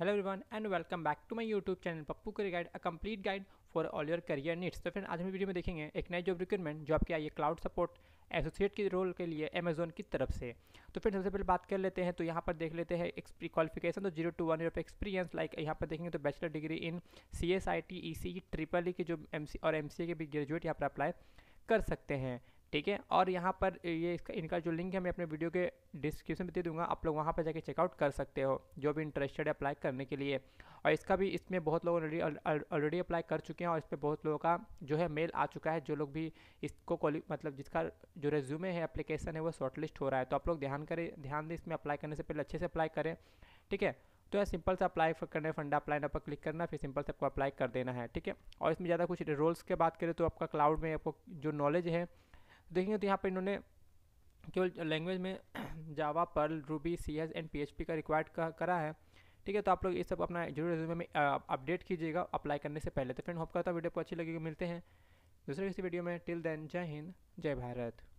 hello everyone and welcome back to my YouTube channel Pappu career guide a complete guide for all your career needs तो फिर आज हम video में देखेंगे एक नई जॉब रिक्रूटमेंट जो आपके आई है क्लाउड सपोर्ट एसोसिएट के रोल के लिए अमेजोन की तरफ से तो फिर सबसे पहले बात कर लेते हैं तो यहाँ पर देख लेते हैं क्वालिफिकेशन तो zero to one year experience like यहाँ पर देखेंगे तो bachelor degree in C S I T E C triple E के जो एम सी और एम सी ए के भी ग्रेजुएट यहाँ पर अप्लाई कर सकते हैं ठीक है और यहाँ पर ये इसका इनका जो लिंक है मैं अपने वीडियो के डिस्क्रिप्शन में दे दूंगा आप लोग वहाँ पर जाके चेकआउट कर सकते हो जो भी इंटरेस्टेड है अप्लाई करने के लिए और इसका भी इसमें बहुत लोग ऑलरेडी ऑलरेडी अप्लाई कर चुके हैं और इस पर बहुत लोगों का जो है मेल आ चुका है जो लोग भी इसको मतलब जिसका जो रेज्यूमे है अप्लीकेशन है वो शॉर्टलिस्ट हो रहा है तो आप लोग ध्यान करें ध्यान दें इसमें अप्लाई करने से पहले अच्छे से अप्लाई करें ठीक है तो यह सिंपल से अप्लाई करने फंडा अप्लाई ना पर क्लिक करना फिर सिंपल से आपको अप्लाई कर देना है ठीक है और इसमें ज़्यादा कुछ रोल्स के बात करें तो आपका क्लाउड में आपको जो नॉलेज है देखेंगे तो यहाँ पर इन्होंने केवल लैंग्वेज में Java Perl Ruby C S and P H P का रिक्वायर्ड करा है ठीक है तो आप लोग ये सब अपना जरूर रिज्यूमे में अपडेट कीजिएगा अप्लाई करने से पहले तो फ्रेंड होप करता वीडियो को अच्छी लगेगी मिलते हैं दूसरे किसी वीडियो में टिल देन जय हिंद जय भारत